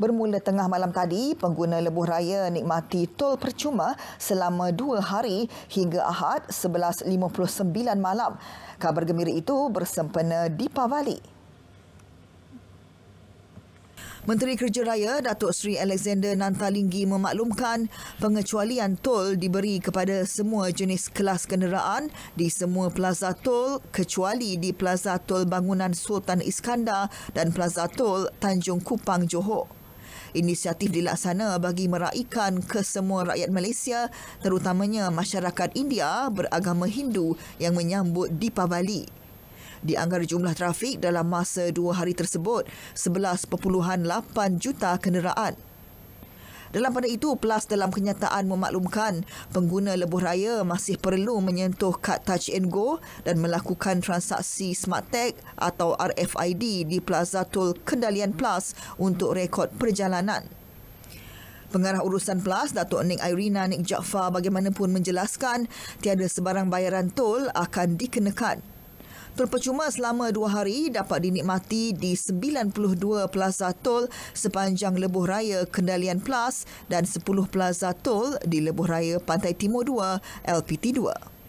Bermula tengah malam tadi, pengguna lebuh raya nikmati tol percuma selama dua hari hingga Ahad 11.59 malam. Kabar gembira itu bersempena di Deepavali. Menteri Kerja Raya Datuk Seri Alexander Nantalinggi memaklumkan pengecualian tol diberi kepada semua jenis kelas kenderaan di semua plaza tol kecuali di plaza tol bangunan Sultan Iskandar dan plaza tol Tanjung Kupang Johor inisiatif dilaksana bagi meraikan kesemua rakyat Malaysia terutamanya masyarakat India beragama Hindu yang menyambut Deepavali. Dianggar jumlah trafik dalam masa dua hari tersebut 11.8 juta kenderaan. Dalam pada itu, PLUS dalam kenyataan memaklumkan pengguna lebuh raya masih perlu menyentuh kad touch and go dan melakukan transaksi smart tag atau RFID di Plaza Tol Kendalian PLUS untuk rekod perjalanan. Pengarah urusan PLUS, Datuk Nik Irina Nik Jaafar bagaimanapun menjelaskan tiada sebarang bayaran tol akan dikenakan berpercuma selama dua hari dapat dinikmati di 92 Plaza Tol sepanjang Lebuh Raya Kendalian Plus dan 10 Plaza Tol di Lebuh Raya Pantai Timur 2 LPT 2.